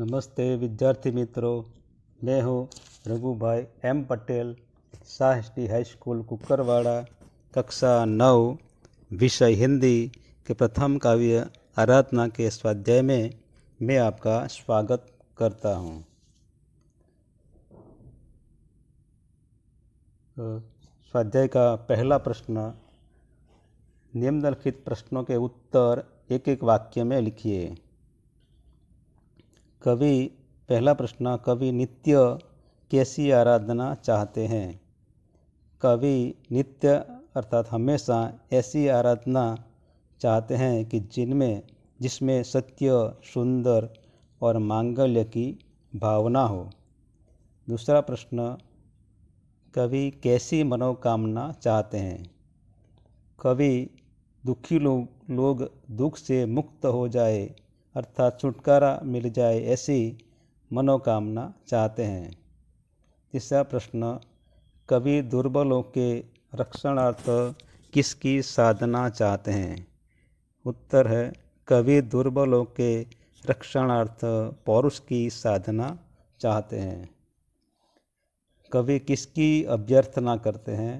नमस्ते विद्यार्थी मित्रों મિત્રો हूँ હું M Patel Patel high high school Kukarwada कक्षा नौ विषय हिंदी के प्रथम काव्य आराधना के स्वाध्याय में मैं आपका स्वागत करता हूँ स्वाध्याय का पहला प्रश्न निम्नलिखित प्रश्नों के उत्तर एक एक वाक्य में लिखिए कवि पहला प्रश्न कवि नित्य कैसी आराधना चाहते हैं कवि नित्य अर्थात हमेशा ऐसी आराधना चाहते हैं कि जिनमें जिसमें सत्य सुंदर और मांगल्य की भावना हो दूसरा प्रश्न कवि कैसी मनोकामना चाहते हैं कवि दुखी लोग लोग दुख से मुक्त हो जाए अर्थात छुटकारा मिल जाए ऐसी मनोकामना चाहते हैं तीसरा प्रश्न कवि दुर्बलों के रक्षणार्थ किसकी साधना चाहते हैं उत्तर है कवि दुर्बलों के रक्षणार्थ पौरुष की साधना चाहते हैं कवि किसकी अभ्यर्थना करते हैं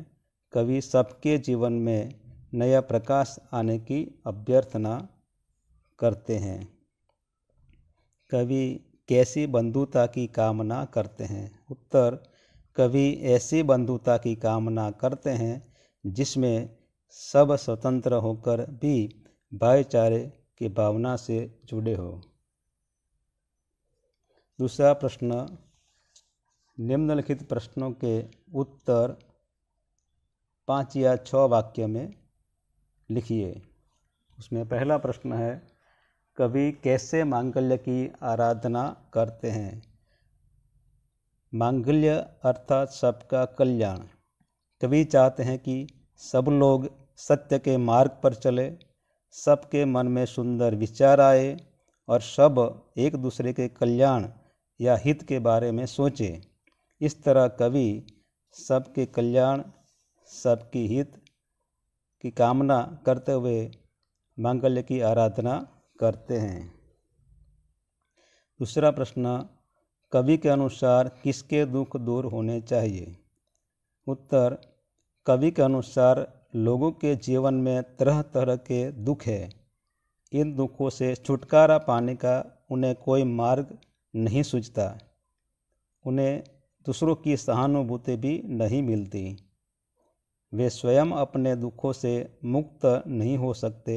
कवि सबके जीवन में नया प्रकाश आने की अभ्यर्थना करते हैं कभी कैसी बंधुता की कामना करते हैं उत्तर कभी ऐसी बंधुता की कामना करते हैं जिसमें सब स्वतंत्र होकर भी भाईचारे की भावना से जुड़े हो दूसरा प्रश्न निम्नलिखित प्रश्नों के उत्तर पाँच या छः वाक्य में लिखिए उसमें पहला प्रश्न है कवि कैसे मांगल्य की आराधना करते हैं मांगल्य अर्थात सबका कल्याण कवि चाहते हैं कि सब लोग सत्य के मार्ग पर चले सबके मन में सुंदर विचार आए और सब एक दूसरे के कल्याण या हित के बारे में सोचें इस तरह कवि सबके कल्याण सबकी हित की कामना करते हुए मांगल्य की आराधना करते हैं दूसरा प्रश्न कवि के अनुसार किसके दुख दूर होने चाहिए उत्तर कवि के अनुसार लोगों के जीवन में तरह तरह के दुख है इन दुखों से छुटकारा पाने का उन्हें कोई मार्ग नहीं सूझता उन्हें दूसरों की सहानुभूति भी नहीं मिलती वे स्वयं अपने दुखों से मुक्त नहीं हो सकते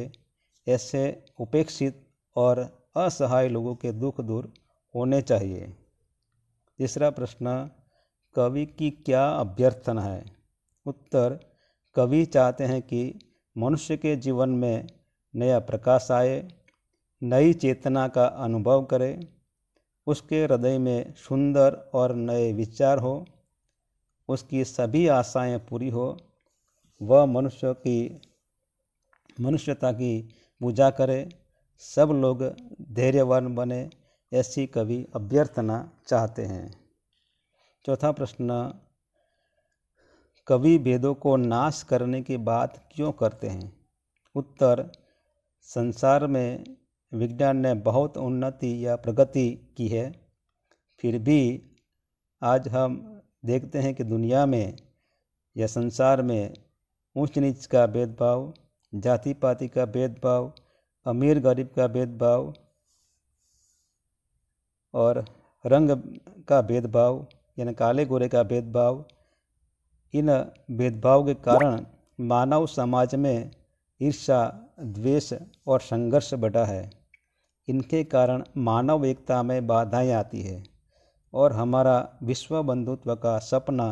ऐसे उपेक्षित और असहाय लोगों के दुख दूर होने चाहिए तीसरा प्रश्न कवि की क्या अभ्यर्थना है उत्तर कवि चाहते हैं कि मनुष्य के जीवन में नया प्रकाश आए नई चेतना का अनुभव करे उसके हृदय में सुंदर और नए विचार हो उसकी सभी आशाएं पूरी हो वह मनुष्य की मनुष्यता की पूजा करें सब लोग धैर्यवान बने ऐसी कवि अभ्यर्थना चाहते हैं चौथा प्रश्न कवि भेदों को नाश करने की बात क्यों करते हैं उत्तर संसार में विज्ञान ने बहुत उन्नति या प्रगति की है फिर भी आज हम देखते हैं कि दुनिया में या संसार में ऊंच नीच का भेदभाव जाति पाति का भेदभाव अमीर गरीब का भेदभाव और रंग का भेदभाव यानी काले गोरे का भेदभाव इन भेदभाव के कारण मानव समाज में ईर्षा द्वेष और संघर्ष बढ़ा है इनके कारण मानव एकता में बाधाएं आती है और हमारा विश्व बंधुत्व का सपना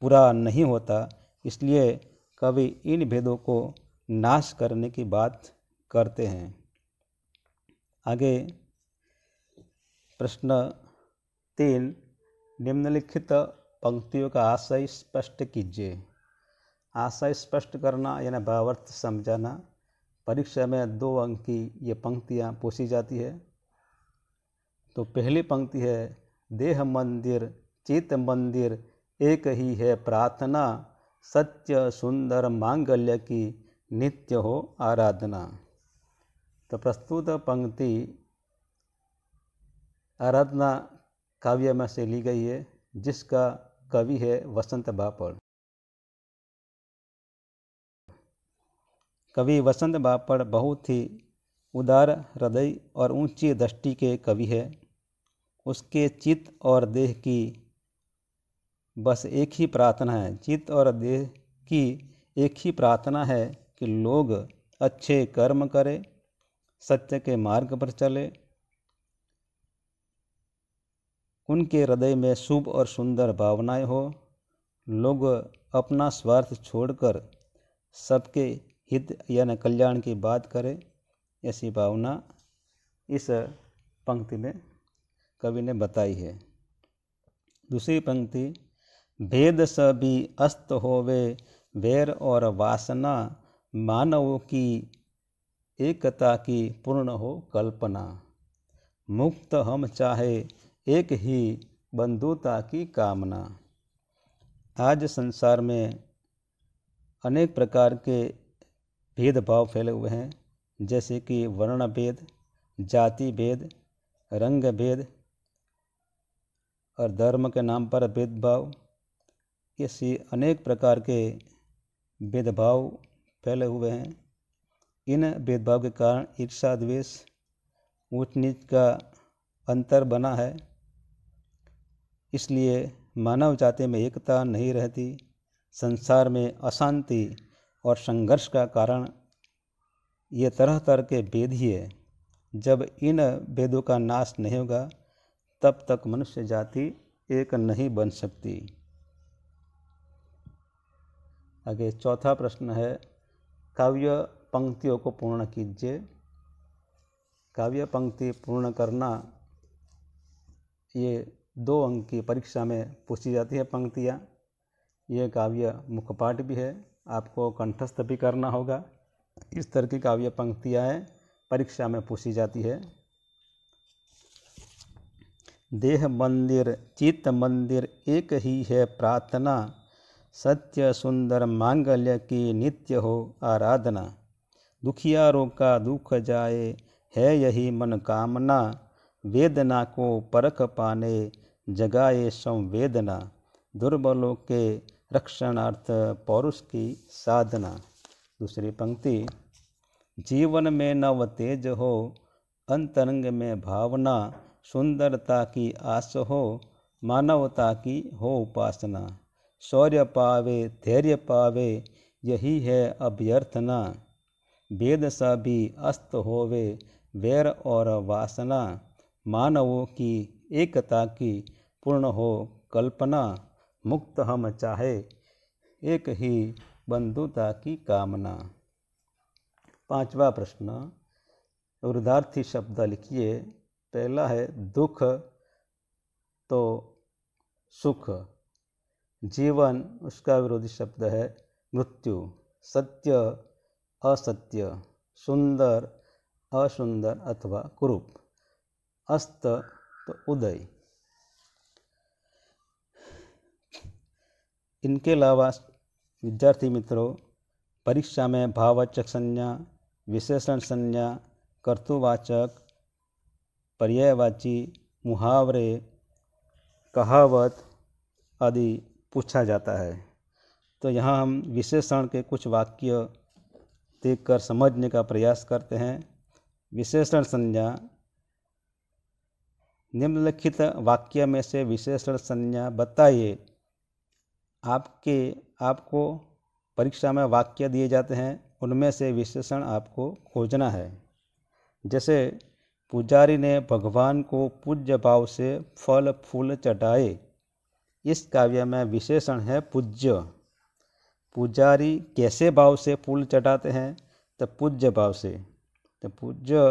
पूरा नहीं होता इसलिए कवि इन भेदों को नाश करने की बात करते हैं आगे प्रश्न तीन निम्नलिखित पंक्तियों का आशय स्पष्ट कीजिए आशय स्पष्ट करना यानी भावार्थ समझाना परीक्षा में दो अंक की ये पंक्तियाँ पूछी जाती है तो पहली पंक्ति है देह मंदिर चित मंदिर एक ही है प्रार्थना सत्य सुंदर मांगल्य की नित्य हो आराधना तो प्रस्तुत पंक्ति आराधना काव्य में से ली गई है जिसका कवि है वसंत बापड़ कवि वसंत बापड़ बहुत ही उदार हृदय और ऊंची दृष्टि के कवि है उसके चित्त और देह की बस एक ही प्रार्थना है चित्त और देह की एक ही प्रार्थना है कि लोग अच्छे कर्म करें सत्य के मार्ग पर चले उनके हृदय में शुभ और सुंदर भावनाएं हो लोग अपना स्वार्थ छोड़कर सबके हित यानी कल्याण की बात करें ऐसी भावना इस पंक्ति में कवि ने बताई है दूसरी पंक्ति भेद स भी अस्त होवे वैर और वासना मानवों की एकता की पूर्ण हो कल्पना मुक्त हम चाहे एक ही बंधुता की कामना आज संसार में अनेक प्रकार के भेदभाव फैले हुए हैं जैसे कि वर्ण भेद जाति भेद रंग भेद और धर्म के नाम पर भेदभाव ऐसी अनेक प्रकार के भेदभाव फैले हुए हैं इन भेदभाव के कारण ईर्षा द्वेष ऊँच नीच का अंतर बना है इसलिए मानव जाति में एकता नहीं रहती संसार में अशांति और संघर्ष का कारण ये तरह तरह के भेद ही है जब इन भेदों का नाश नहीं होगा तब तक मनुष्य जाति एक नहीं बन सकती आगे चौथा प्रश्न है काव्य पंक्तियों को पूर्ण कीजिए काव्य पंक्ति पूर्ण करना ये दो अंक की परीक्षा में पूछी जाती है पंक्तियाँ ये काव्य मुखपाठ भी है आपको कंठस्थ भी करना होगा इस तरह की काव्य पंक्तियाँ परीक्षा में पूछी जाती है देह मंदिर चित्त मंदिर एक ही है प्रार्थना सत्य सुंदर मांगल्य की नित्य हो आराधना दुखियारों का दुख जाए है यही मन कामना वेदना को परख पाने जगाए संवेदना दुर्बलों के रक्षणार्थ पौरुष की साधना दूसरी पंक्ति जीवन में नव तेज हो अंतरंग में भावना सुंदरता की आस हो मानवता की हो उपासना शौर्य पावे धैर्य पावे यही है अभ्यर्थना वेद सा भी अस्त होवे वैर और वासना मानवों की एकता की पूर्ण हो कल्पना मुक्त हम चाहे एक ही बंधुता की कामना पांचवा प्रश्न रुदार्थी शब्द लिखिए पहला है दुख तो सुख जीवन उसका विरोधी शब्द है मृत्यु सत्य असत्य सुंदर असुंदर अथवा कुरूप अस्त तो उदय इनके अलावा विद्यार्थी मित्रों परीक्षा में भाववाचक संज्ञा विशेषण संज्ञा कर्तुवाचक पर्यायवाची मुहावरे कहावत आदि पूछा जाता है तो यहाँ हम विशेषण के कुछ वाक्य देख कर समझने का प्रयास करते हैं विशेषण संज्ञा निम्नलिखित वाक्य में से विशेषण संज्ञा बताइए आपके आपको परीक्षा में वाक्य दिए जाते हैं उनमें से विशेषण आपको खोजना है जैसे पुजारी ने भगवान को पूज्य भाव से फल फूल चढ़ाए इस काव्य में विशेषण है पूज्य पुजारी कैसे भाव से फूल चढ़ाते हैं तो पूज्य भाव से तो पूज्य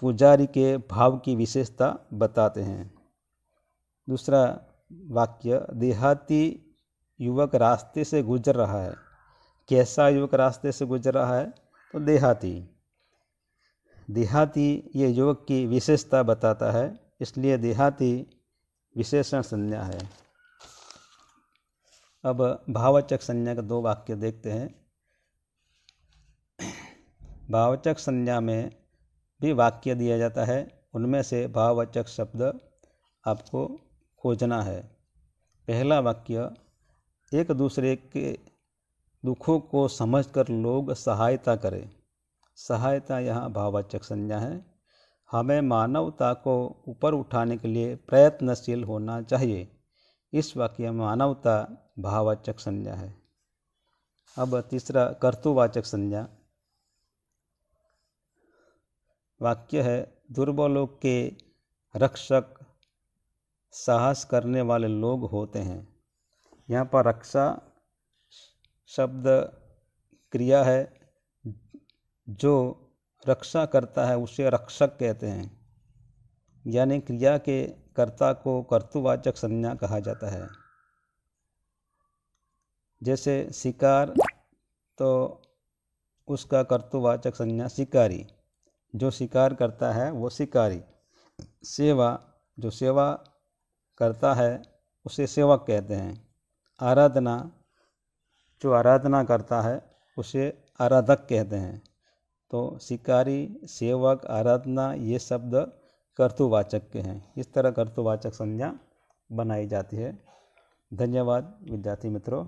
पुजारी के भाव की विशेषता बताते हैं दूसरा वाक्य देहाती युवक रास्ते से गुजर रहा है कैसा युवक रास्ते से गुजर रहा है तो देहाती देहाती ये युवक की विशेषता बताता है इसलिए देहाती विशेषण संज्ञा है अब भावचक संज्ञा के दो वाक्य देखते हैं भावचक संज्ञा में भी वाक्य दिया जाता है उनमें से भाववाचक शब्द आपको खोजना है पहला वाक्य एक दूसरे के दुखों को समझकर लोग सहायता करें सहायता यहाँ भाववाचक संज्ञा है हमें मानवता को ऊपर उठाने के लिए प्रयत्नशील होना चाहिए इस वाक्य में मानवता भाववाचक संज्ञा है अब तीसरा कर्तुवाचक संज्ञा वाक्य है दुर्बलों के रक्षक साहस करने वाले लोग होते हैं यहाँ पर रक्षा शब्द क्रिया है जो रक्षा करता है उसे रक्षक कहते हैं यानी क्रिया के कर्ता को कर्तुवाचक संज्ञा कहा जाता है जैसे शिकार तो उसका कर्तुवाचक संज्ञा शिकारी जो शिकार करता है वो शिकारी सेवा जो सेवा करता है उसे सेवक कहते हैं आराधना जो आराधना करता है उसे आराधक कहते हैं तो शिकारी सेवक आराधना ये शब्द कर्तुवाचक के हैं इस तरह कर्तुवाचक संज्ञा बनाई जाती है धन्यवाद विद्यार्थी मित्रों